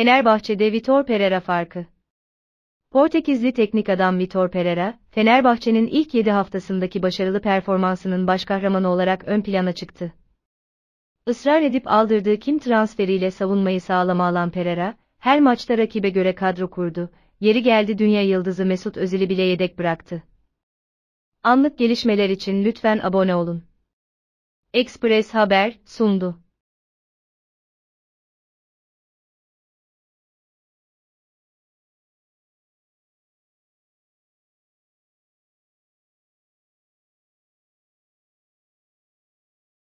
Fenerbahçe'de Vitor Pereira farkı. Portekizli teknik adam Vitor Pereira, Fenerbahçe'nin ilk 7 haftasındaki başarılı performansının başkahramanı olarak ön plana çıktı. Israr edip aldırdığı kim transferiyle savunmayı sağlama alan Pereira, her maçta rakibe göre kadro kurdu, yeri geldi dünya yıldızı Mesut Özil'i bile yedek bıraktı. Anlık gelişmeler için lütfen abone olun. Express Haber sundu.